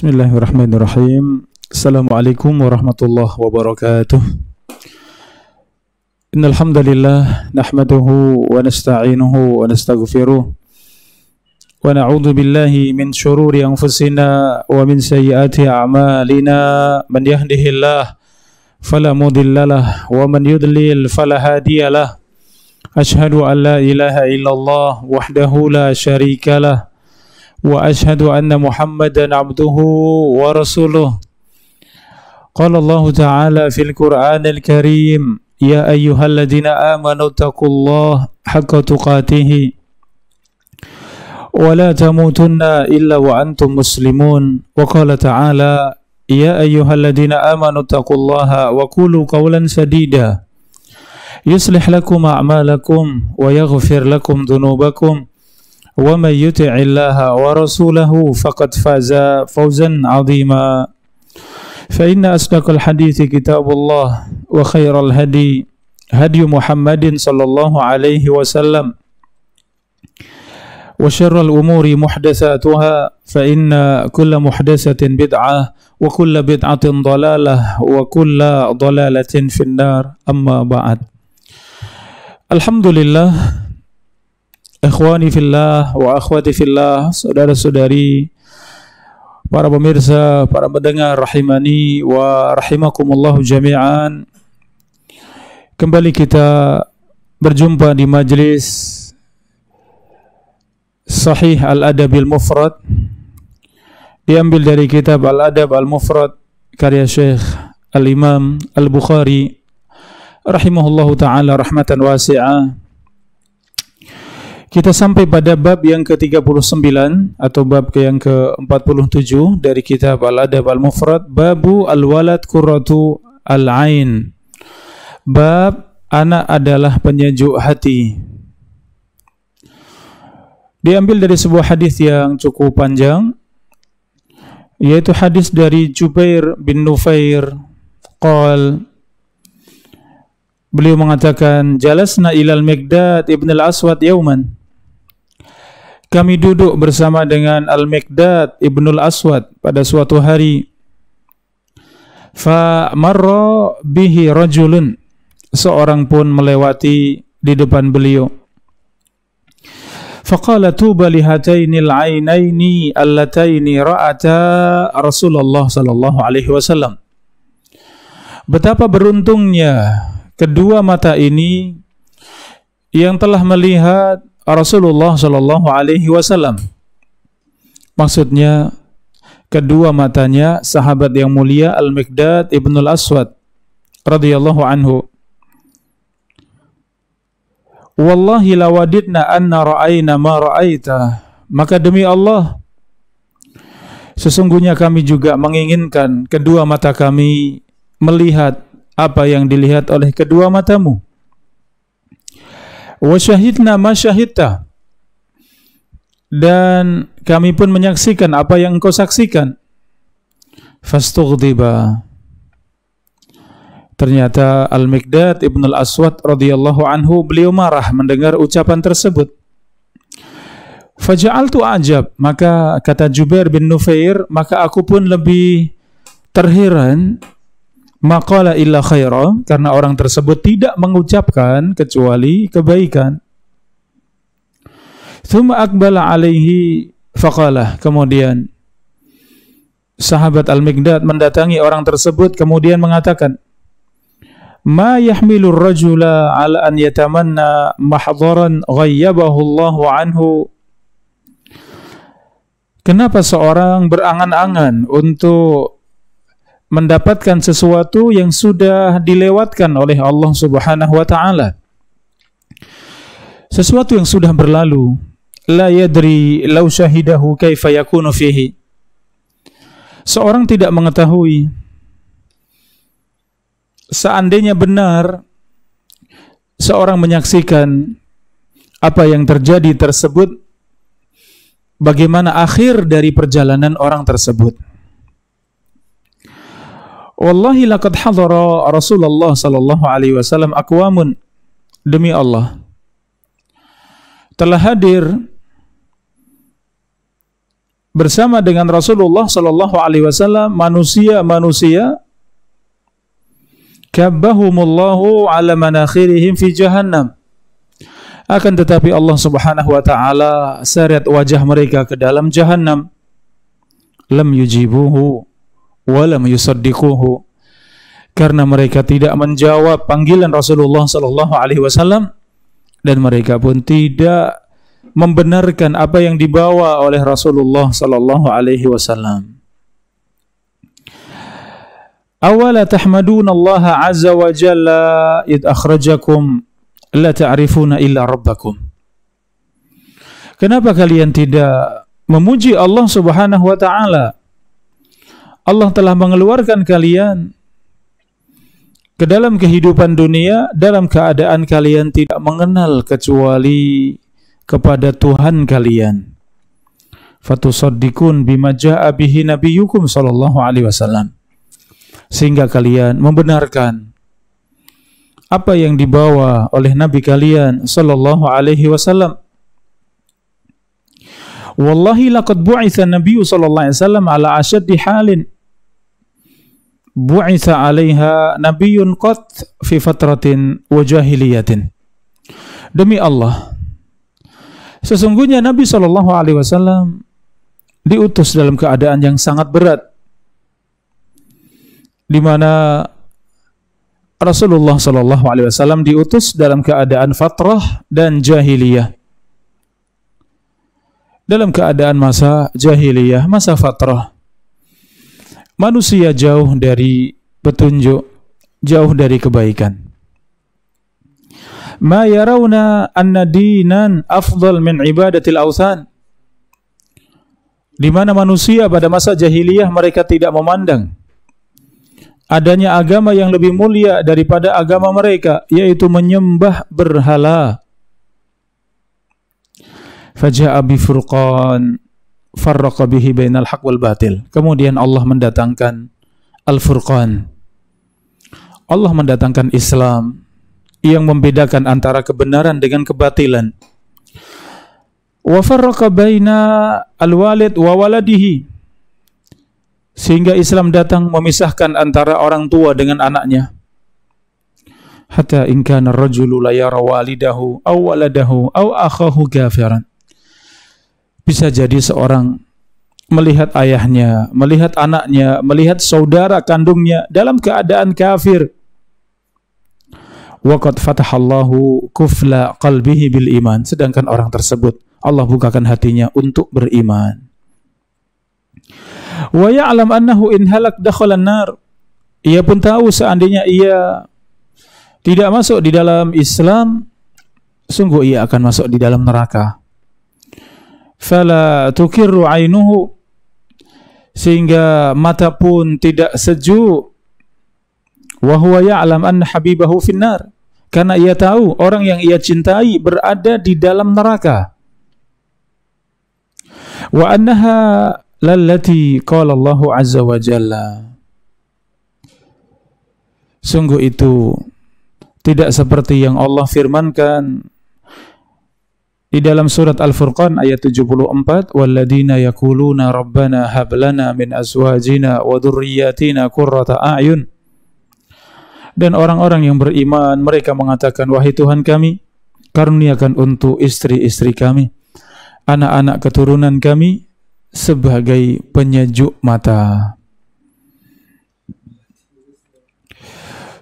Bismillahirrahmanirrahim. Assalamualaikum warahmatullahi wabarakatuh. Innal hamdalillah nahmaduhu wa nasta'inuhu wa nastaghfiruh. Wa na'udzu billahi min shururi anfusina wa min sayyiati a'malina. Man yahdihillah fala mudhillalah wa man yudlil fala hadiyalah. Ashhadu an la ilaha illallah wahdahu la sharika lah. واشهد ان محمدا عبده ورسوله قال الله تعالى في القران الكريم يا ايها الذين امنوا اتقوا الله حق تقاته ولا تموتن الا وانتم مسلمون وقال تعالى يا ايها الذين امنوا اتقوا الله وقولوا قولا سديدا يصلح لكم اعمالكم ويغفر لكم ذنوبكم ومن يطع الله ورسوله فقد فاز فوزا عظيما فإن أصدق الحديث كتاب الله وخير الهدي هدي محمد صلى الله عليه وسلم وشر الأمور محدثاتها فإن كل محدثة بدعة وكل بدعة ضلالة وكل ضلالة في النار أما بعد الحمد لله Ikhwani fillah wa akhwati fillah, saudara-saudari, para pemirsa, para pendengar rahimani wa rahimakumullah jami'an. Kembali kita berjumpa di majlis Sahih Al-Adabil Mufrad diambil dari kitab Al-Adab Al-Mufrad karya Syekh Al-Imam Al-Bukhari rahimahullahu taala rahmatan wasi'ah kita sampai pada bab yang ke-39 atau bab yang ke-47 dari kitab Al-Adab Al-Mufrad, Babu Al-Walad Qurratu Al-Ain. Bab anak adalah penyejuk hati. Diambil dari sebuah hadis yang cukup panjang yaitu hadis dari Jubair bin Nufair qal Beliau mengatakan jalasna ilal Miqdad ibn al-Aswad yauman kami duduk bersama dengan Al-Mikdad Ibnul Aswad pada suatu hari fa marra bihi rajulun seorang pun melewati di depan beliau faqala tuba li hatainil ainaini allataini ra'ata Rasulullah sallallahu alaihi wasallam betapa beruntungnya kedua mata ini yang telah melihat Rasulullah Shallallahu Alaihi Wasallam. Maksudnya kedua matanya sahabat yang mulia Al Mikdad ibnul Aswad radhiyallahu anhu. Wallahi wadidna anna ra'ayna ma ra'ayta Maka demi Allah, sesungguhnya kami juga menginginkan kedua mata kami melihat apa yang dilihat oleh kedua matamu wa syahidna ma syahidta dan kami pun menyaksikan apa yang engkau saksikan fastughdiba ternyata al miqdad Ibn Al-Aswad radhiyallahu anhu beliau marah mendengar ucapan tersebut Faja'altu ajab maka kata Jubair bin Nufair maka aku pun lebih terheran maqala illa khaira karena orang tersebut tidak mengucapkan kecuali kebaikan. Thumma akbala alaihi faqala kemudian sahabat Al-Mikdad mendatangi orang tersebut kemudian mengatakan Ma yahmilur rajula ala an yatamanna mahdaran ghayyabahu Allah anhu Kenapa seorang berangan-angan untuk mendapatkan sesuatu yang sudah dilewatkan oleh Allah Subhanahu wa taala. Sesuatu yang sudah berlalu, la yadri law syahidahu kaifa yakunu fihi. Seorang tidak mengetahui seandainya benar seorang menyaksikan apa yang terjadi tersebut bagaimana akhir dari perjalanan orang tersebut. Wallahi laqad hadhara Rasulullah sallallahu alaihi wasallam aqwamun demi Allah telah hadir bersama dengan Rasulullah Sallallahu Alaihi Wasallam manusia-manusia kabahumullahu ala manakhirihim fi jahannam akan tetapi Allah Subhanahu wa taala seret wajah mereka ke dalam jahannam lam yujibuhu walam yusaddiquhu karena mereka tidak menjawab panggilan Rasulullah sallallahu alaihi wasallam dan mereka pun tidak membenarkan apa yang dibawa oleh Rasulullah sallallahu alaihi wasallam. Awala tahmaduna Allah azza wa jalla id akhrajakum la ta'rifuna illa rabbakum. Kenapa kalian tidak memuji Allah Subhanahu wa taala Allah telah mengeluarkan kalian ke dalam kehidupan dunia dalam keadaan kalian tidak mengenal kecuali kepada Tuhan kalian. Fatusaddiqun bima ja'a bihi nabiyyukum sallallahu alaihi wasallam. Sehingga kalian membenarkan apa yang dibawa oleh nabi kalian sallallahu alaihi wasallam. Wallahi laqad bu'itha nabiyyu sallallahu alaihi wasallam ala ashaddi halin bu'isa 'alaiha nabiyyun qat fi fatratin wa jahiliyatin. Demi Allah, sesungguhnya Nabi sallallahu alaihi wasallam diutus dalam keadaan yang sangat berat di mana Rasulullah sallallahu Alaihi Wasallam diutus dalam keadaan fatrah dan jahiliyah. Dalam keadaan masa jahiliyah, masa fatrah manusia jauh dari petunjuk, jauh dari kebaikan. Ma yarawna anna dinan afdal min ibadatil awthan. Di mana manusia pada masa jahiliyah mereka tidak memandang adanya agama yang lebih mulia daripada agama mereka yaitu menyembah berhala. Faja'a bi furqan farraqa bihi bainal haq wal batil. Kemudian Allah mendatangkan Al-Furqan. Allah mendatangkan Islam yang membedakan antara kebenaran dengan kebatilan. Wa farraqa baina al-walid wa waladihi. Sehingga Islam datang memisahkan antara orang tua dengan anaknya. Hatta in kana ar-rajulu la yara walidahu aw waladahu aw akhahu kafiran bisa jadi seorang melihat ayahnya, melihat anaknya, melihat saudara kandungnya dalam keadaan kafir. Waqad fatahallahu kufla qalbihi bil iman. Sedangkan orang tersebut Allah bukakan hatinya untuk beriman. Wa ya'lam annahu in halak an nar. Ia pun tahu seandainya ia tidak masuk di dalam Islam, sungguh ia akan masuk di dalam neraka fala tukirru ainuhu sehingga mata pun tidak sejuk wa huwa ya'lam anna habibahu finnar karena ia tahu orang yang ia cintai berada di dalam neraka wa annaha lallati qala Allah azza wa jalla sungguh itu tidak seperti yang Allah firmankan di dalam surat Al-Furqan ayat 74 walladzina yaquluna rabbana hab lana min azwajina wa dhurriyyatina qurrata a'yun dan orang-orang yang beriman mereka mengatakan wahai Tuhan kami karuniakan untuk istri-istri kami anak-anak keturunan kami sebagai penyejuk mata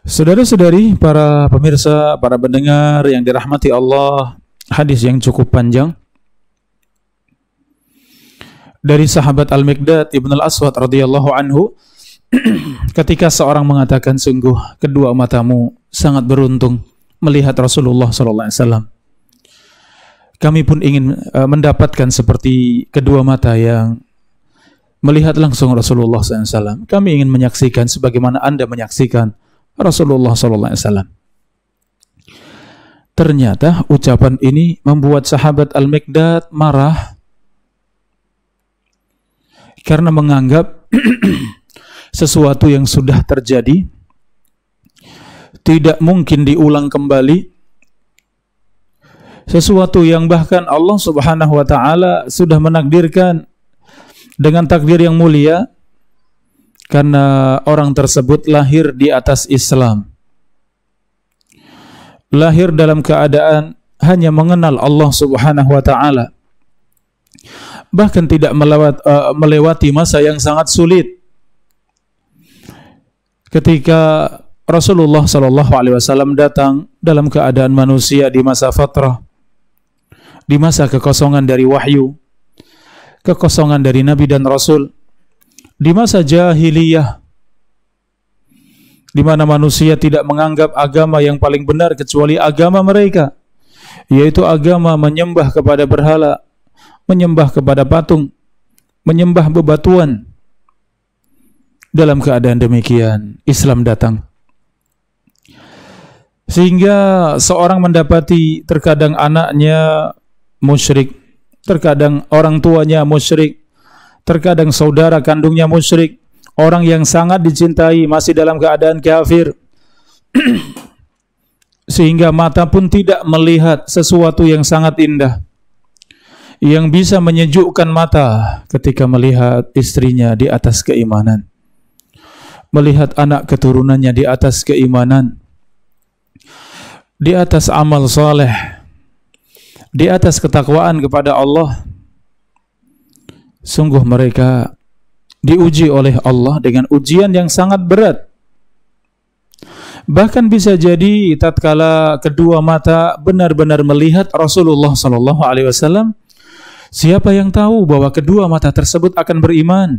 Saudara-saudari, para pemirsa, para pendengar yang dirahmati Allah, hadis yang cukup panjang dari sahabat Al-Miqdad Ibn Al-Aswad radhiyallahu anhu ketika seorang mengatakan sungguh kedua matamu sangat beruntung melihat Rasulullah sallallahu alaihi wasallam. Kami pun ingin eh, mendapatkan seperti kedua mata yang melihat langsung Rasulullah SAW. Kami ingin menyaksikan sebagaimana Anda menyaksikan Rasulullah SAW. Ternyata ucapan ini membuat sahabat Al-Mikdad marah karena menganggap sesuatu yang sudah terjadi tidak mungkin diulang kembali sesuatu yang bahkan Allah Subhanahu wa taala sudah menakdirkan dengan takdir yang mulia karena orang tersebut lahir di atas Islam lahir dalam keadaan hanya mengenal Allah Subhanahu wa taala. Bahkan tidak melewat, uh, melewati masa yang sangat sulit. Ketika Rasulullah saw alaihi wasallam datang dalam keadaan manusia di masa fatrah di masa kekosongan dari wahyu, kekosongan dari nabi dan rasul, di masa jahiliyah, di mana manusia tidak menganggap agama yang paling benar kecuali agama mereka, yaitu agama menyembah kepada berhala, menyembah kepada patung, menyembah bebatuan. Dalam keadaan demikian, Islam datang. Sehingga seorang mendapati terkadang anaknya musyrik, terkadang orang tuanya musyrik, terkadang saudara kandungnya musyrik, orang yang sangat dicintai masih dalam keadaan kafir sehingga mata pun tidak melihat sesuatu yang sangat indah yang bisa menyejukkan mata ketika melihat istrinya di atas keimanan melihat anak keturunannya di atas keimanan di atas amal soleh di atas ketakwaan kepada Allah sungguh mereka diuji oleh Allah dengan ujian yang sangat berat. Bahkan bisa jadi tatkala kedua mata benar-benar melihat Rasulullah Shallallahu Alaihi Wasallam, siapa yang tahu bahwa kedua mata tersebut akan beriman?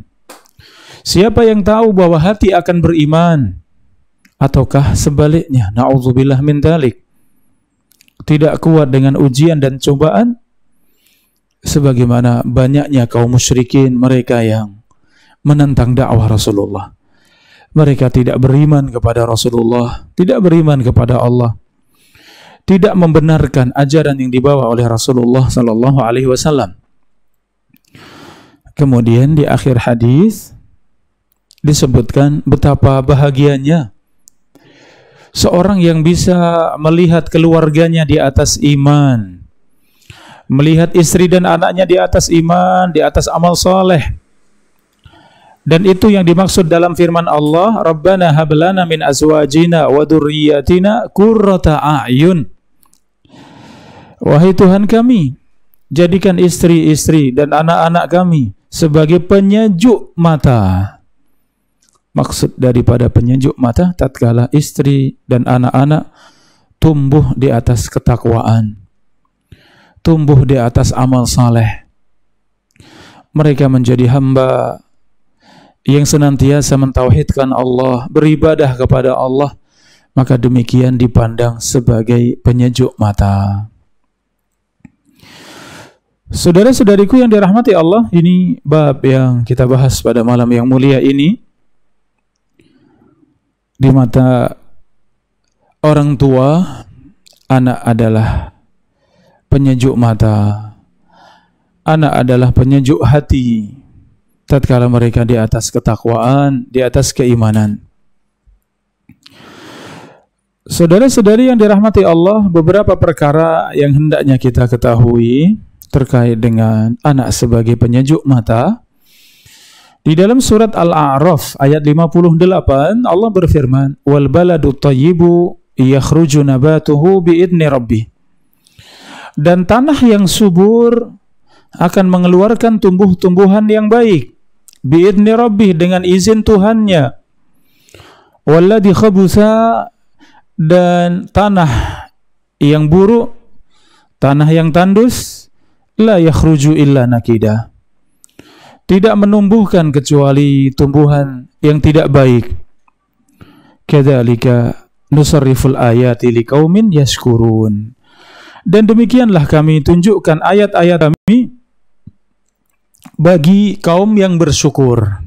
Siapa yang tahu bahwa hati akan beriman? Ataukah sebaliknya? Nauzubillah min dalik. Tidak kuat dengan ujian dan cobaan, sebagaimana banyaknya kaum musyrikin mereka yang menentang dakwah Rasulullah. Mereka tidak beriman kepada Rasulullah, tidak beriman kepada Allah, tidak membenarkan ajaran yang dibawa oleh Rasulullah Sallallahu Alaihi Wasallam. Kemudian di akhir hadis disebutkan betapa bahagianya seorang yang bisa melihat keluarganya di atas iman, melihat istri dan anaknya di atas iman, di atas amal soleh, dan itu yang dimaksud dalam firman Allah, Rabbana hablana min azwajina wa dzurriyyatina qurrata a'yun. Wahai Tuhan kami, jadikan istri-istri dan anak-anak kami sebagai penyejuk mata. Maksud daripada penyejuk mata tatkala istri dan anak-anak tumbuh di atas ketakwaan, tumbuh di atas amal saleh. Mereka menjadi hamba yang senantiasa mentauhidkan Allah, beribadah kepada Allah, maka demikian dipandang sebagai penyejuk mata. Saudara-saudariku yang dirahmati Allah, ini bab yang kita bahas pada malam yang mulia ini di mata orang tua anak adalah penyejuk mata. Anak adalah penyejuk hati tatkala mereka di atas ketakwaan, di atas keimanan. Saudara-saudari yang dirahmati Allah, beberapa perkara yang hendaknya kita ketahui terkait dengan anak sebagai penyejuk mata. Di dalam surat Al-A'raf ayat 58 Allah berfirman, "Wal baladu tayyibu yakhruju nabatuhu bi rabbi." Dan tanah yang subur akan mengeluarkan tumbuh-tumbuhan yang baik biidni rabbih dengan izin Tuhannya walladhi khabusa dan tanah yang buruk tanah yang tandus la yakhruju illa nakida tidak menumbuhkan kecuali tumbuhan yang tidak baik kadzalika nusarriful ayati liqaumin yashkurun dan demikianlah kami tunjukkan ayat-ayat kami bagi kaum yang bersyukur.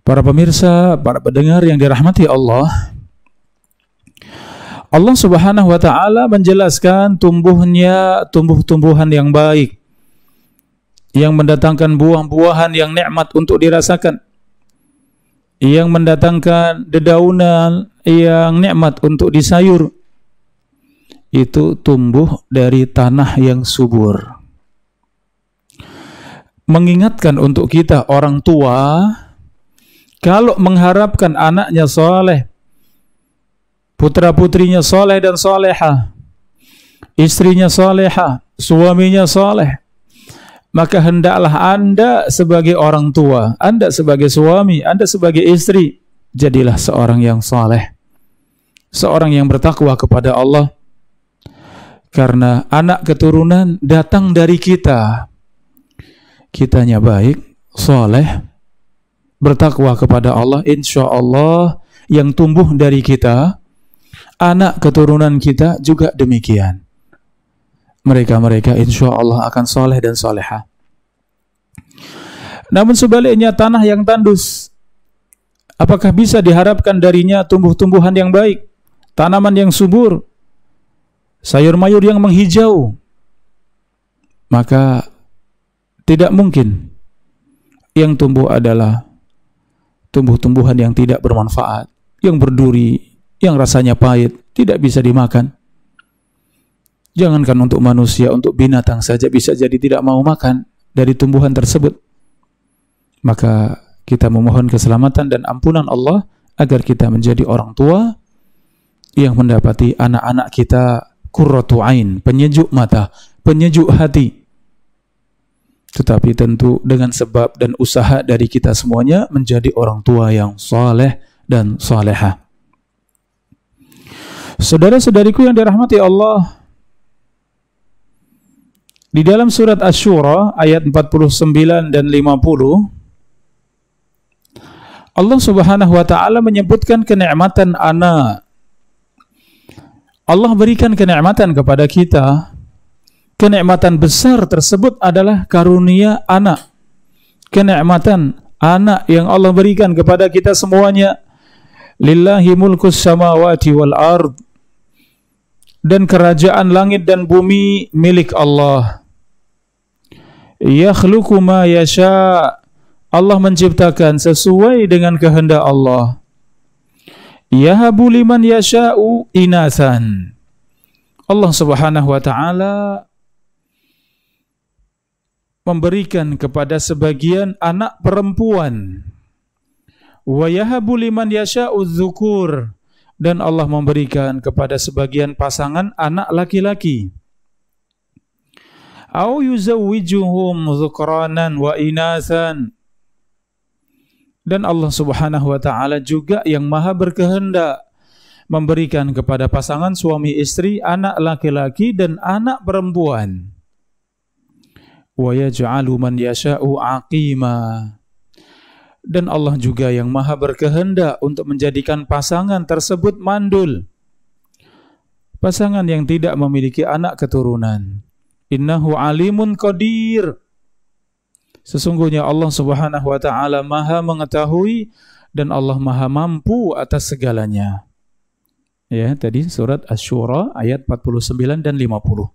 Para pemirsa, para pendengar yang dirahmati Allah, Allah Subhanahu wa taala menjelaskan tumbuhnya tumbuh-tumbuhan yang baik yang mendatangkan buah-buahan yang nikmat untuk dirasakan yang mendatangkan dedaunan yang nikmat untuk disayur itu tumbuh dari tanah yang subur mengingatkan untuk kita orang tua kalau mengharapkan anaknya soleh, putra putrinya soleh dan soleha, istrinya soleha, suaminya soleh, maka hendaklah anda sebagai orang tua, anda sebagai suami, anda sebagai istri, jadilah seorang yang soleh, seorang yang bertakwa kepada Allah. Karena anak keturunan datang dari kita, kitanya baik, soleh, bertakwa kepada Allah, insya Allah yang tumbuh dari kita, anak keturunan kita juga demikian. Mereka-mereka insya Allah akan soleh dan soleha. Namun sebaliknya tanah yang tandus, apakah bisa diharapkan darinya tumbuh-tumbuhan yang baik, tanaman yang subur, sayur mayur yang menghijau? Maka tidak mungkin yang tumbuh adalah tumbuh-tumbuhan yang tidak bermanfaat, yang berduri, yang rasanya pahit, tidak bisa dimakan. Jangankan untuk manusia, untuk binatang saja bisa jadi tidak mau makan dari tumbuhan tersebut. Maka kita memohon keselamatan dan ampunan Allah agar kita menjadi orang tua yang mendapati anak-anak kita kurratu penyejuk mata, penyejuk hati tetapi tentu dengan sebab dan usaha dari kita semuanya menjadi orang tua yang saleh dan salehah. Saudara-saudariku yang dirahmati Allah, di dalam surat Ash-Shura ayat 49 dan 50 Allah Subhanahu wa taala menyebutkan kenikmatan anak. Allah berikan kenikmatan kepada kita Kenikmatan besar tersebut adalah karunia anak. Kenikmatan anak yang Allah berikan kepada kita semuanya. Lillahi mulkus samawati wal ard. Dan kerajaan langit dan bumi milik Allah. Yakhluqu ma yasha. Allah menciptakan sesuai dengan kehendak Allah. Yahabu liman yasha'u inasan. Allah Subhanahu wa taala memberikan kepada sebagian anak perempuan. Wa liman yasha'u dan Allah memberikan kepada sebagian pasangan anak laki-laki. Au yuzawwijuhum dhukranan wa inasan. Dan Allah Subhanahu wa taala juga yang Maha berkehendak memberikan kepada pasangan suami istri anak laki-laki dan anak perempuan wa yaj'alu man yasha'u aqima. Dan Allah juga yang maha berkehendak untuk menjadikan pasangan tersebut mandul. Pasangan yang tidak memiliki anak keturunan. Innahu alimun qadir. Sesungguhnya Allah Subhanahu wa taala Maha mengetahui dan Allah Maha mampu atas segalanya. Ya, tadi surat asy ayat 49 dan 50.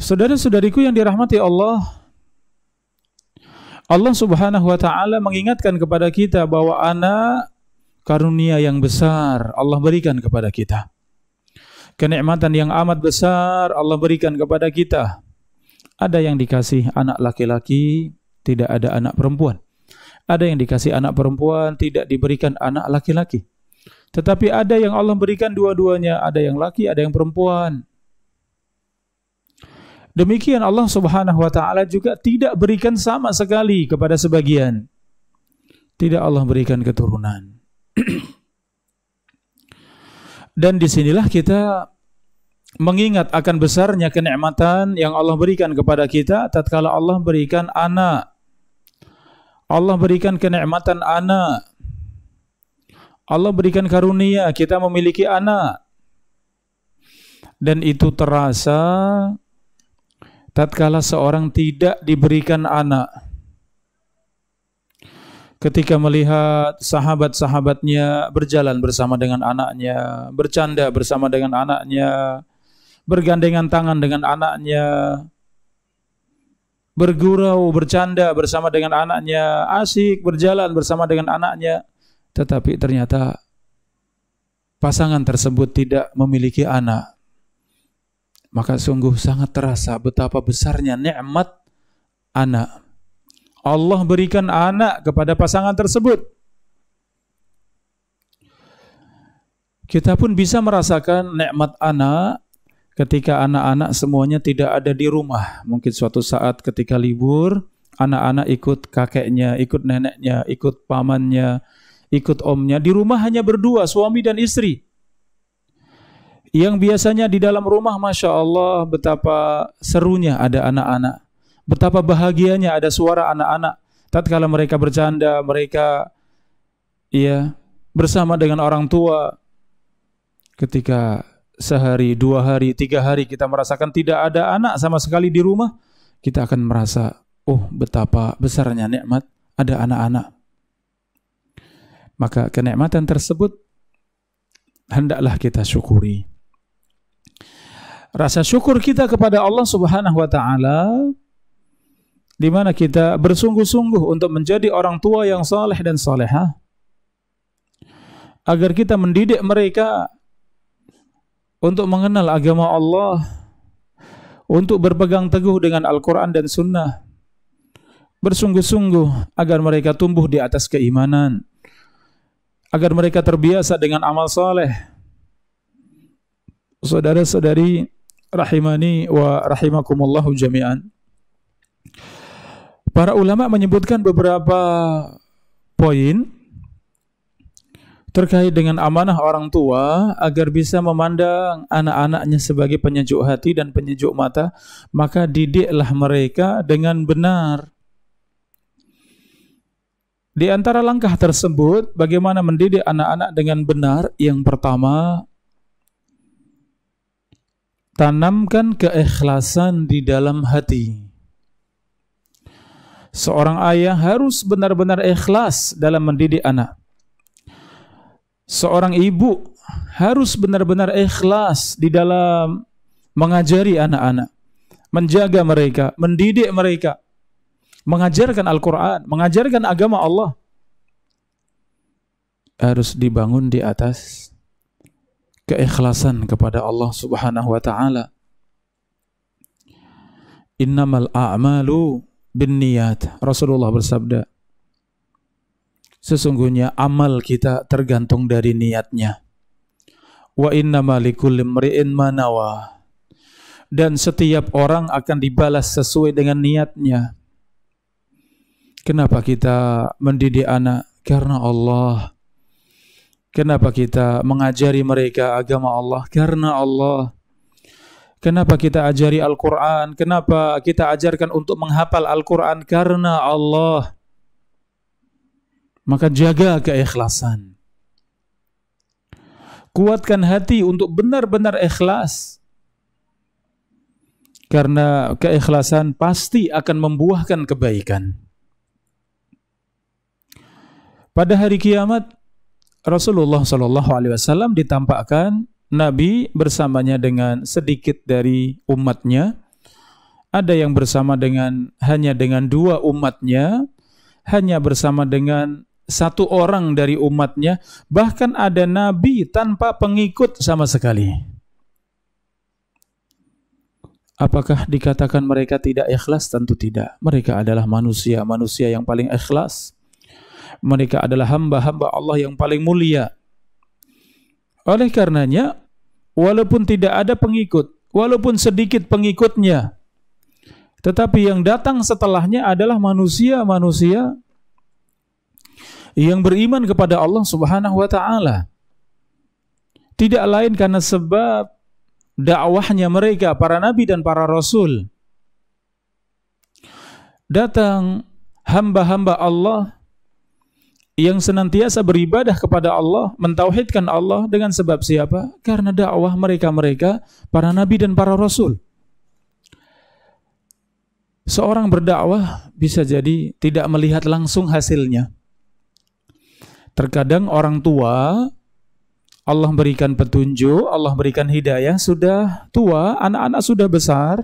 Saudara-saudariku yang dirahmati Allah, Allah Subhanahu wa taala mengingatkan kepada kita bahwa anak karunia yang besar Allah berikan kepada kita. Kenikmatan yang amat besar Allah berikan kepada kita. Ada yang dikasih anak laki-laki, tidak ada anak perempuan. Ada yang dikasih anak perempuan, tidak diberikan anak laki-laki. Tetapi ada yang Allah berikan dua-duanya, ada yang laki, ada yang perempuan. Demikian Allah Subhanahu wa taala juga tidak berikan sama sekali kepada sebagian. Tidak Allah berikan keturunan. Dan disinilah kita mengingat akan besarnya kenikmatan yang Allah berikan kepada kita tatkala Allah berikan anak. Allah berikan kenikmatan anak. Allah berikan karunia kita memiliki anak. Dan itu terasa tatkala seorang tidak diberikan anak ketika melihat sahabat-sahabatnya berjalan bersama dengan anaknya, bercanda bersama dengan anaknya, bergandengan tangan dengan anaknya, bergurau, bercanda bersama dengan anaknya, asik berjalan bersama dengan anaknya, tetapi ternyata pasangan tersebut tidak memiliki anak maka sungguh sangat terasa betapa besarnya nikmat anak. Allah berikan anak kepada pasangan tersebut. Kita pun bisa merasakan nikmat anak ketika anak-anak semuanya tidak ada di rumah. Mungkin suatu saat ketika libur, anak-anak ikut kakeknya, ikut neneknya, ikut pamannya, ikut omnya. Di rumah hanya berdua, suami dan istri. Yang biasanya di dalam rumah, masya Allah, betapa serunya ada anak-anak, betapa bahagianya ada suara anak-anak. Tatkala mereka bercanda, mereka ya bersama dengan orang tua. Ketika sehari, dua hari, tiga hari kita merasakan tidak ada anak sama sekali di rumah, kita akan merasa, oh betapa besarnya nikmat ada anak-anak. Maka kenikmatan tersebut hendaklah kita syukuri rasa syukur kita kepada Allah Subhanahu wa taala di mana kita bersungguh-sungguh untuk menjadi orang tua yang saleh dan salehah agar kita mendidik mereka untuk mengenal agama Allah untuk berpegang teguh dengan Al-Quran dan Sunnah bersungguh-sungguh agar mereka tumbuh di atas keimanan agar mereka terbiasa dengan amal saleh saudara-saudari rahimani wa rahimakumullahu jami'an. Para ulama menyebutkan beberapa poin terkait dengan amanah orang tua agar bisa memandang anak-anaknya sebagai penyejuk hati dan penyejuk mata, maka didiklah mereka dengan benar. Di antara langkah tersebut, bagaimana mendidik anak-anak dengan benar? Yang pertama, Tanamkan keikhlasan di dalam hati. Seorang ayah harus benar-benar ikhlas dalam mendidik anak. Seorang ibu harus benar-benar ikhlas di dalam mengajari anak-anak, menjaga mereka, mendidik mereka, mengajarkan Al-Quran, mengajarkan agama Allah harus dibangun di atas keikhlasan kepada Allah Subhanahu wa taala. Innamal a'malu binniyat. Rasulullah bersabda, sesungguhnya amal kita tergantung dari niatnya. Wa innamal likulli imri'in manawa. Dan setiap orang akan dibalas sesuai dengan niatnya. Kenapa kita mendidik anak? Karena Allah Kenapa kita mengajari mereka agama Allah? Karena Allah. Kenapa kita ajari Al-Quran? Kenapa kita ajarkan untuk menghafal Al-Quran? Karena Allah. Maka jaga keikhlasan. Kuatkan hati untuk benar-benar ikhlas. Karena keikhlasan pasti akan membuahkan kebaikan. Pada hari kiamat, Rasulullah Shallallahu Alaihi Wasallam ditampakkan Nabi bersamanya dengan sedikit dari umatnya, ada yang bersama dengan hanya dengan dua umatnya, hanya bersama dengan satu orang dari umatnya, bahkan ada Nabi tanpa pengikut sama sekali. Apakah dikatakan mereka tidak ikhlas? Tentu tidak. Mereka adalah manusia, manusia yang paling ikhlas mereka adalah hamba-hamba Allah yang paling mulia. Oleh karenanya, walaupun tidak ada pengikut, walaupun sedikit pengikutnya, tetapi yang datang setelahnya adalah manusia-manusia yang beriman kepada Allah Subhanahu wa taala. Tidak lain karena sebab dakwahnya mereka para nabi dan para rasul. Datang hamba-hamba Allah yang senantiasa beribadah kepada Allah, mentauhidkan Allah dengan sebab siapa? Karena dakwah mereka-mereka para nabi dan para rasul. Seorang berdakwah bisa jadi tidak melihat langsung hasilnya. Terkadang orang tua Allah berikan petunjuk, Allah berikan hidayah, sudah tua, anak-anak sudah besar,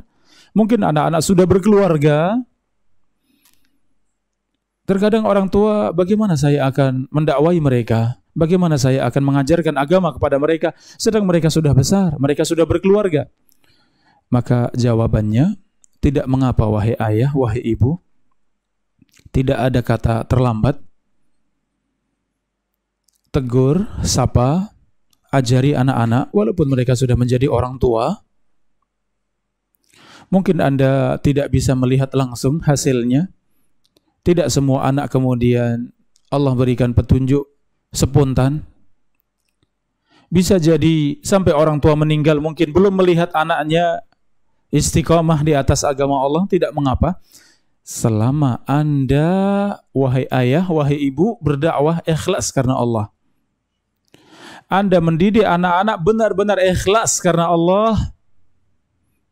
mungkin anak-anak sudah berkeluarga, Terkadang orang tua, bagaimana saya akan mendakwai mereka? Bagaimana saya akan mengajarkan agama kepada mereka? Sedang mereka sudah besar, mereka sudah berkeluarga. Maka jawabannya, tidak mengapa wahai ayah, wahai ibu. Tidak ada kata terlambat. Tegur, sapa, ajari anak-anak, walaupun mereka sudah menjadi orang tua, mungkin Anda tidak bisa melihat langsung hasilnya, tidak semua anak kemudian Allah berikan petunjuk spontan. Bisa jadi sampai orang tua meninggal mungkin belum melihat anaknya istiqomah di atas agama Allah tidak mengapa. Selama Anda wahai ayah, wahai ibu berdakwah ikhlas karena Allah. Anda mendidik anak-anak benar-benar ikhlas karena Allah,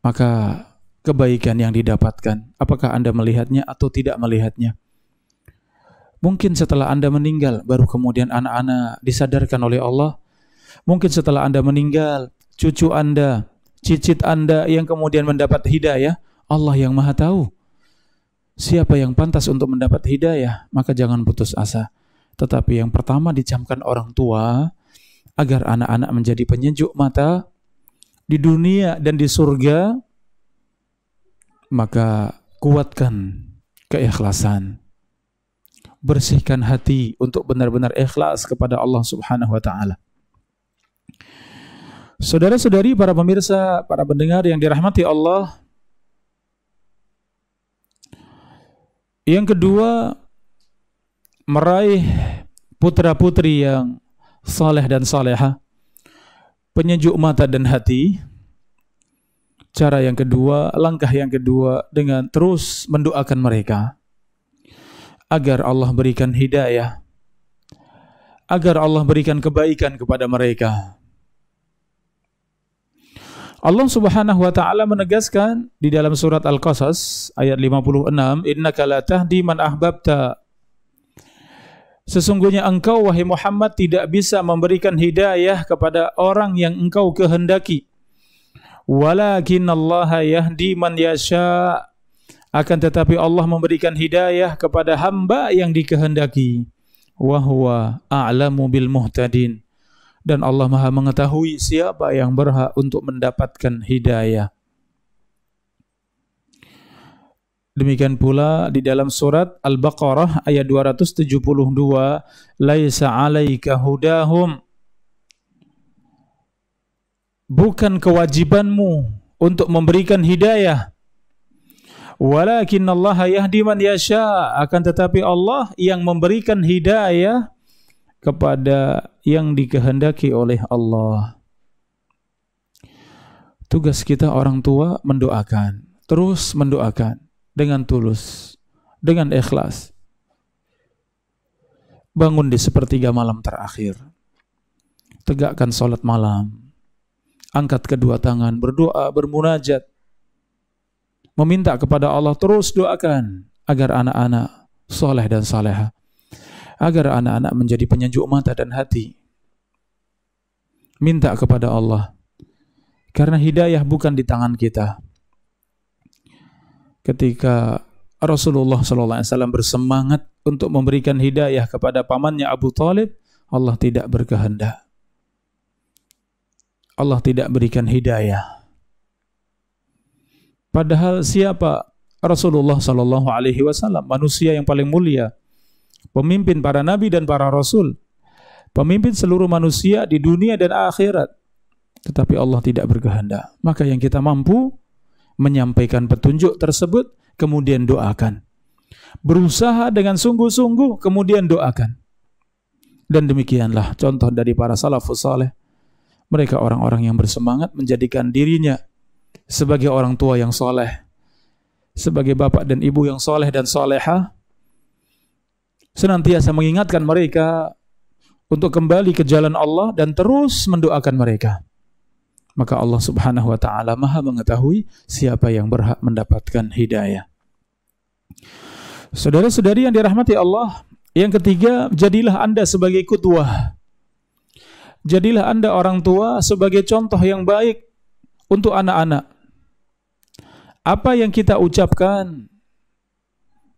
maka kebaikan yang didapatkan, apakah Anda melihatnya atau tidak melihatnya? Mungkin setelah Anda meninggal, baru kemudian anak-anak disadarkan oleh Allah. Mungkin setelah Anda meninggal, cucu Anda, cicit Anda yang kemudian mendapat hidayah, Allah yang Maha Tahu. Siapa yang pantas untuk mendapat hidayah, maka jangan putus asa. Tetapi yang pertama dicamkan orang tua agar anak-anak menjadi penyejuk mata di dunia dan di surga, maka kuatkan keikhlasan bersihkan hati untuk benar-benar ikhlas kepada Allah Subhanahu wa taala. Saudara-saudari, para pemirsa, para pendengar yang dirahmati Allah, yang kedua meraih putra-putri yang saleh dan saleha, penyejuk mata dan hati. Cara yang kedua, langkah yang kedua dengan terus mendoakan mereka agar Allah berikan hidayah agar Allah berikan kebaikan kepada mereka Allah Subhanahu wa taala menegaskan di dalam surat Al-Qasas ayat 56 innaka la tahdi man ahbabta Sesungguhnya engkau wahai Muhammad tidak bisa memberikan hidayah kepada orang yang engkau kehendaki. Walakin Allah yahdi man yasha' Akan tetapi Allah memberikan hidayah kepada hamba yang dikehendaki. wahwa a'lamu bil muhtadin. Dan Allah maha mengetahui siapa yang berhak untuk mendapatkan hidayah. Demikian pula di dalam surat Al-Baqarah ayat 272, "Laisa 'alaika hudahum." Bukan kewajibanmu untuk memberikan hidayah Walakin Allah yahdi man yasha. Akan tetapi Allah yang memberikan hidayah kepada yang dikehendaki oleh Allah. Tugas kita orang tua mendoakan, terus mendoakan dengan tulus, dengan ikhlas. Bangun di sepertiga malam terakhir. Tegakkan salat malam. Angkat kedua tangan, berdoa, bermunajat meminta kepada Allah terus doakan agar anak-anak soleh dan saleha, agar anak-anak menjadi penyejuk mata dan hati. Minta kepada Allah, karena hidayah bukan di tangan kita. Ketika Rasulullah SAW bersemangat untuk memberikan hidayah kepada pamannya Abu Talib, Allah tidak berkehendak. Allah tidak berikan hidayah Padahal siapa Rasulullah Shallallahu Alaihi Wasallam, manusia yang paling mulia, pemimpin para nabi dan para rasul, pemimpin seluruh manusia di dunia dan akhirat. Tetapi Allah tidak berkehendak. Maka yang kita mampu menyampaikan petunjuk tersebut, kemudian doakan. Berusaha dengan sungguh-sungguh, kemudian doakan. Dan demikianlah contoh dari para salafus saleh. Mereka orang-orang yang bersemangat menjadikan dirinya sebagai orang tua yang soleh, sebagai bapak dan ibu yang soleh dan soleha, senantiasa mengingatkan mereka untuk kembali ke jalan Allah dan terus mendoakan mereka. Maka Allah Subhanahu wa taala Maha mengetahui siapa yang berhak mendapatkan hidayah. Saudara-saudari yang dirahmati Allah, yang ketiga, jadilah Anda sebagai kutuah, Jadilah Anda orang tua sebagai contoh yang baik untuk anak-anak apa yang kita ucapkan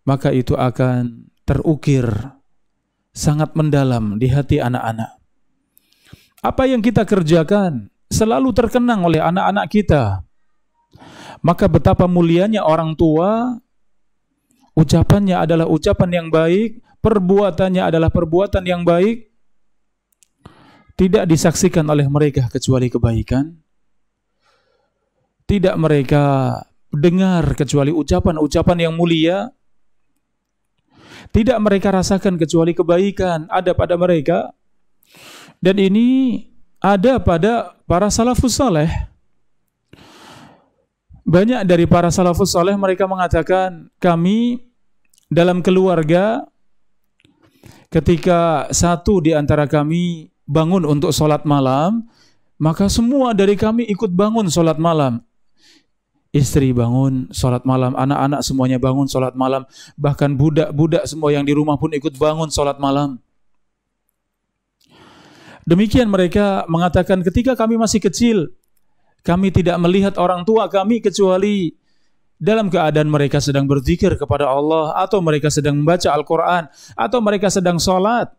maka itu akan terukir sangat mendalam di hati anak-anak. Apa yang kita kerjakan selalu terkenang oleh anak-anak kita. Maka betapa mulianya orang tua, ucapannya adalah ucapan yang baik, perbuatannya adalah perbuatan yang baik. Tidak disaksikan oleh mereka kecuali kebaikan. Tidak mereka dengar kecuali ucapan-ucapan yang mulia. Tidak mereka rasakan kecuali kebaikan ada pada mereka. Dan ini ada pada para salafus saleh. Banyak dari para salafus saleh mereka mengatakan kami dalam keluarga ketika satu di antara kami bangun untuk sholat malam, maka semua dari kami ikut bangun sholat malam istri bangun sholat malam, anak-anak semuanya bangun sholat malam, bahkan budak-budak semua yang di rumah pun ikut bangun sholat malam. Demikian mereka mengatakan ketika kami masih kecil, kami tidak melihat orang tua kami kecuali dalam keadaan mereka sedang berzikir kepada Allah atau mereka sedang membaca Al-Quran atau mereka sedang sholat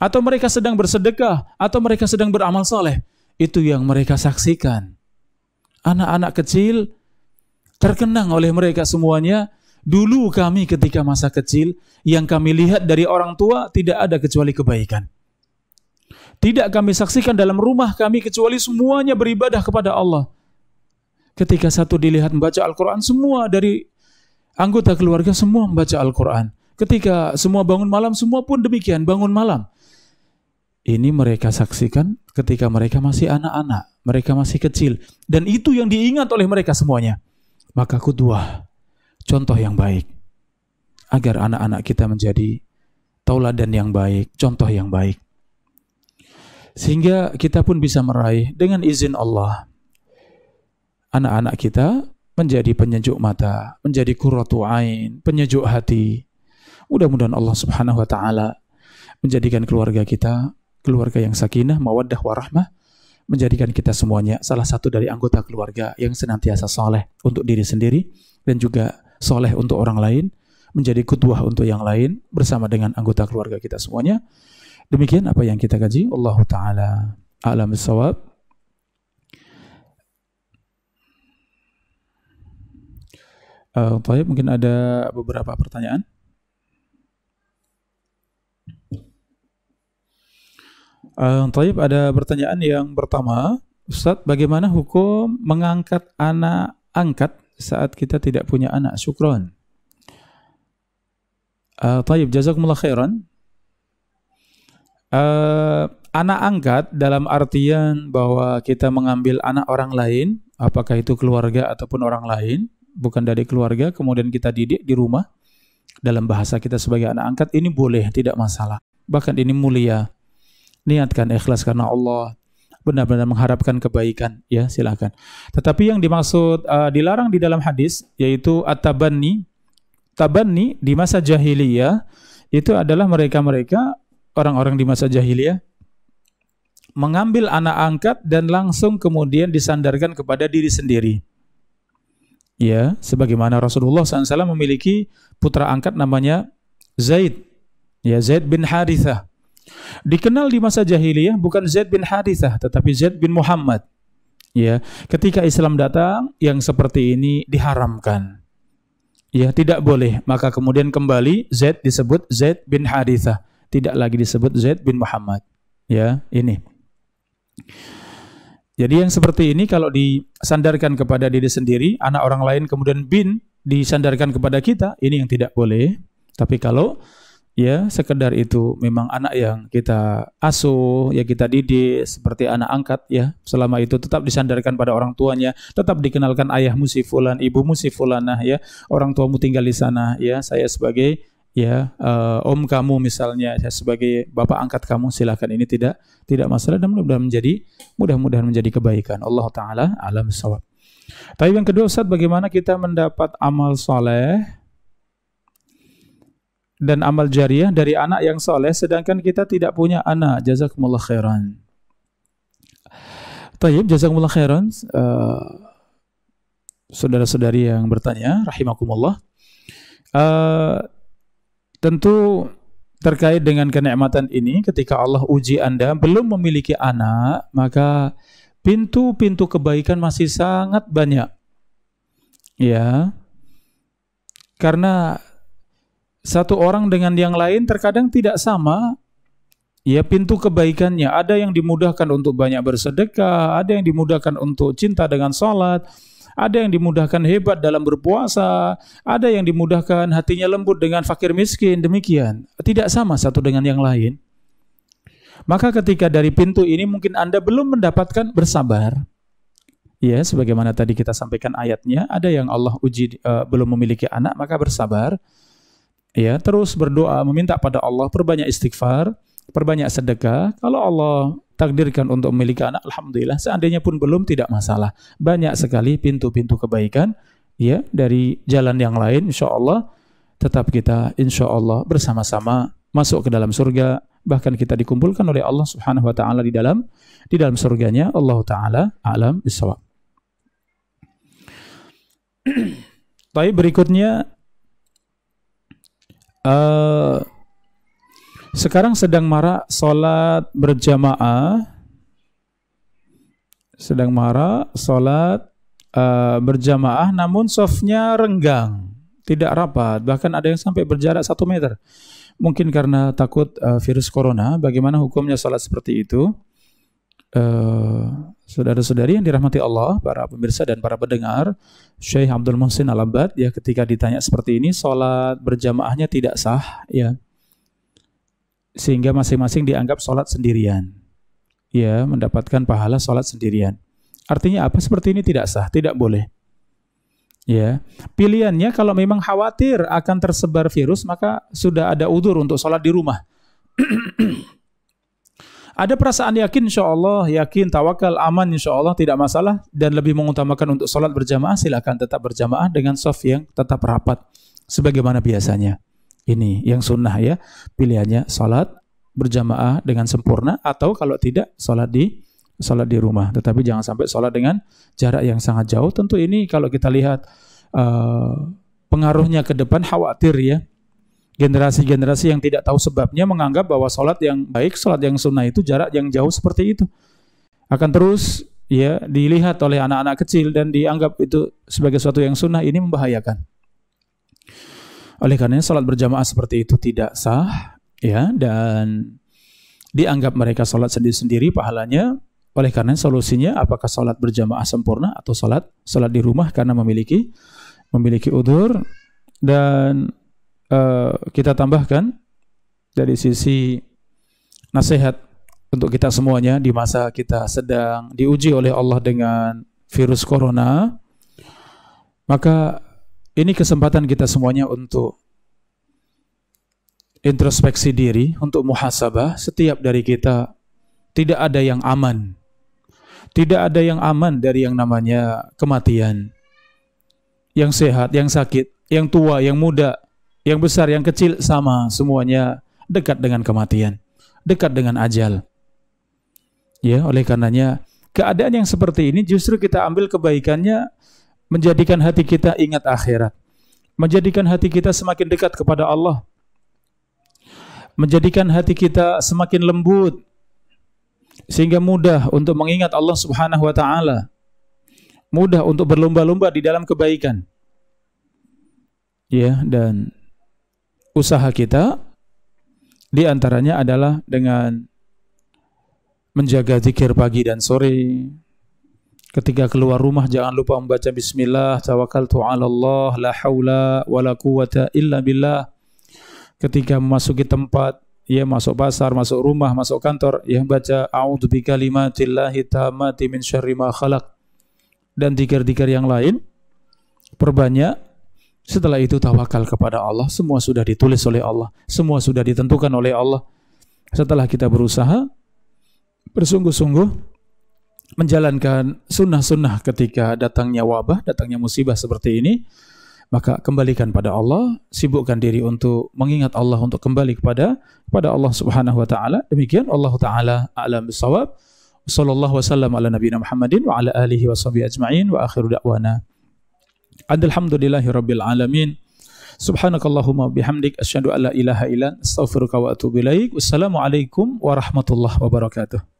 atau mereka sedang bersedekah atau mereka sedang beramal soleh. Itu yang mereka saksikan. Anak-anak kecil terkenang oleh mereka semuanya. Dulu kami ketika masa kecil, yang kami lihat dari orang tua tidak ada kecuali kebaikan. Tidak kami saksikan dalam rumah kami kecuali semuanya beribadah kepada Allah. Ketika satu dilihat membaca Al-Quran, semua dari anggota keluarga semua membaca Al-Quran. Ketika semua bangun malam, semua pun demikian, bangun malam. Ini mereka saksikan ketika mereka masih anak-anak, mereka masih kecil. Dan itu yang diingat oleh mereka semuanya. Maka kudwah, contoh yang baik. Agar anak-anak kita menjadi tauladan yang baik, contoh yang baik. Sehingga kita pun bisa meraih dengan izin Allah. Anak-anak kita menjadi penyejuk mata, menjadi kurratu ain, penyejuk hati. Mudah-mudahan Allah Subhanahu wa taala menjadikan keluarga kita keluarga yang sakinah, mawaddah warahmah menjadikan kita semuanya salah satu dari anggota keluarga yang senantiasa soleh untuk diri sendiri dan juga soleh untuk orang lain, menjadi kutuah untuk yang lain bersama dengan anggota keluarga kita semuanya. Demikian apa yang kita kaji. Allah Ta'ala alam sawab. Uh, eh, mungkin ada beberapa pertanyaan. Uh, Taib ada pertanyaan yang pertama, Ustadz, bagaimana hukum mengangkat anak angkat saat kita tidak punya anak? Syukron. Uh, Taib, jazakumullah khairan. Uh, anak angkat dalam artian bahwa kita mengambil anak orang lain, apakah itu keluarga ataupun orang lain, bukan dari keluarga, kemudian kita didik di rumah dalam bahasa kita sebagai anak angkat, ini boleh, tidak masalah. Bahkan ini mulia niatkan ikhlas karena Allah benar-benar mengharapkan kebaikan ya silakan tetapi yang dimaksud uh, dilarang di dalam hadis yaitu at-tabanni tabanni di masa jahiliyah itu adalah mereka-mereka orang-orang di masa jahiliyah mengambil anak angkat dan langsung kemudian disandarkan kepada diri sendiri ya sebagaimana Rasulullah SAW memiliki putra angkat namanya Zaid ya Zaid bin Harithah Dikenal di masa jahiliyah bukan Zaid bin Harithah tetapi Zaid bin Muhammad. Ya, ketika Islam datang yang seperti ini diharamkan. Ya, tidak boleh. Maka kemudian kembali Zaid disebut Zaid bin Harithah, tidak lagi disebut Zaid bin Muhammad. Ya, ini. Jadi yang seperti ini kalau disandarkan kepada diri sendiri, anak orang lain kemudian bin disandarkan kepada kita, ini yang tidak boleh. Tapi kalau ya sekedar itu memang anak yang kita asuh, ya kita didik seperti anak angkat ya. Selama itu tetap disandarkan pada orang tuanya, tetap dikenalkan ayah musifulan ibu ibumu si ya, orang tuamu tinggal di sana ya. Saya sebagai ya uh, om kamu misalnya, saya sebagai bapak angkat kamu silahkan ini tidak tidak masalah dan mudah-mudahan menjadi mudah-mudahan menjadi kebaikan. Allah taala alam sawab. Tapi yang kedua Ustaz bagaimana kita mendapat amal soleh dan amal jariah dari anak yang soleh sedangkan kita tidak punya anak jazakumullah khairan Tayyib jazakumullah khairan uh, saudara-saudari yang bertanya rahimakumullah uh, tentu terkait dengan kenikmatan ini ketika Allah uji Anda belum memiliki anak maka pintu-pintu kebaikan masih sangat banyak ya karena satu orang dengan yang lain terkadang tidak sama ya pintu kebaikannya. Ada yang dimudahkan untuk banyak bersedekah, ada yang dimudahkan untuk cinta dengan sholat ada yang dimudahkan hebat dalam berpuasa, ada yang dimudahkan hatinya lembut dengan fakir miskin, demikian. Tidak sama satu dengan yang lain. Maka ketika dari pintu ini mungkin Anda belum mendapatkan bersabar. Ya, sebagaimana tadi kita sampaikan ayatnya, ada yang Allah uji uh, belum memiliki anak, maka bersabar ya terus berdoa meminta pada Allah perbanyak istighfar perbanyak sedekah kalau Allah takdirkan untuk memiliki anak alhamdulillah seandainya pun belum tidak masalah banyak sekali pintu-pintu kebaikan ya dari jalan yang lain insya Allah tetap kita insya Allah bersama-sama masuk ke dalam surga bahkan kita dikumpulkan oleh Allah Subhanahu wa taala di dalam di dalam surganya Allah taala alam bisawab. Tapi berikutnya Eh, sekarang sedang marah sholat berjamaah sedang marah sholat uh, eh, berjamaah namun softnya renggang tidak rapat bahkan ada yang sampai berjarak satu meter mungkin karena takut uh, virus corona bagaimana hukumnya sholat seperti itu Eh, saudara-saudari yang dirahmati Allah, para pemirsa dan para pendengar, Syekh Abdul Muhsin al abad ya ketika ditanya seperti ini, sholat berjamaahnya tidak sah ya. Sehingga masing-masing dianggap sholat sendirian. Ya, mendapatkan pahala sholat sendirian. Artinya apa? Seperti ini tidak sah, tidak boleh. Ya, pilihannya kalau memang khawatir akan tersebar virus maka sudah ada udur untuk sholat di rumah. Ada perasaan yakin insya Allah, yakin, tawakal, aman insya Allah, tidak masalah. Dan lebih mengutamakan untuk sholat berjamaah, silahkan tetap berjamaah dengan soft yang tetap rapat. Sebagaimana biasanya. Ini yang sunnah ya. Pilihannya sholat berjamaah dengan sempurna atau kalau tidak sholat di sholat di rumah. Tetapi jangan sampai sholat dengan jarak yang sangat jauh. Tentu ini kalau kita lihat uh, pengaruhnya ke depan khawatir ya Generasi-generasi yang tidak tahu sebabnya menganggap bahwa sholat yang baik, sholat yang sunnah itu jarak yang jauh seperti itu. Akan terus ya dilihat oleh anak-anak kecil dan dianggap itu sebagai suatu yang sunnah ini membahayakan. Oleh karenanya sholat berjamaah seperti itu tidak sah ya dan dianggap mereka sholat sendiri-sendiri pahalanya oleh karena solusinya apakah sholat berjamaah sempurna atau sholat sholat di rumah karena memiliki memiliki udur dan Eh, kita tambahkan dari sisi nasihat untuk kita semuanya di masa kita sedang diuji oleh Allah dengan virus corona, maka ini kesempatan kita semuanya untuk introspeksi diri, untuk muhasabah setiap dari kita tidak ada yang aman. Tidak ada yang aman dari yang namanya kematian. Yang sehat, yang sakit, yang tua, yang muda, yang besar, yang kecil sama semuanya dekat dengan kematian, dekat dengan ajal. Ya, oleh karenanya keadaan yang seperti ini justru kita ambil kebaikannya menjadikan hati kita ingat akhirat. Menjadikan hati kita semakin dekat kepada Allah. Menjadikan hati kita semakin lembut sehingga mudah untuk mengingat Allah Subhanahu wa taala. Mudah untuk berlomba-lomba di dalam kebaikan. Ya, dan usaha kita di antaranya adalah dengan menjaga zikir pagi dan sore. Ketika keluar rumah jangan lupa membaca bismillah, tawakkaltu 'ala Allah, la haula wala quwata illa billah. Ketika memasuki tempat, ya masuk pasar, masuk rumah, masuk kantor, ya baca a'udzu bikalimatillahi tammati min syarri ma khalaq dan zikir-zikir yang lain. Perbanyak setelah itu tawakal kepada Allah, semua sudah ditulis oleh Allah, semua sudah ditentukan oleh Allah. Setelah kita berusaha, bersungguh-sungguh, menjalankan sunnah-sunnah ketika datangnya wabah, datangnya musibah seperti ini, maka kembalikan pada Allah, sibukkan diri untuk mengingat Allah untuk kembali kepada kepada Allah Subhanahu wa taala. Demikian Allah taala a'lam bisawab. Sallallahu wasallam ala nabiyina Muhammadin wa ala alihi wa ajma'in wa akhiru da'wana. Alhamdulillahirabbil alamin. Subhanakallahumma bihamdik asyhadu an ilaha illa astaghfiruka wa atubu ilaik. Wassalamualaikum warahmatullahi wabarakatuh.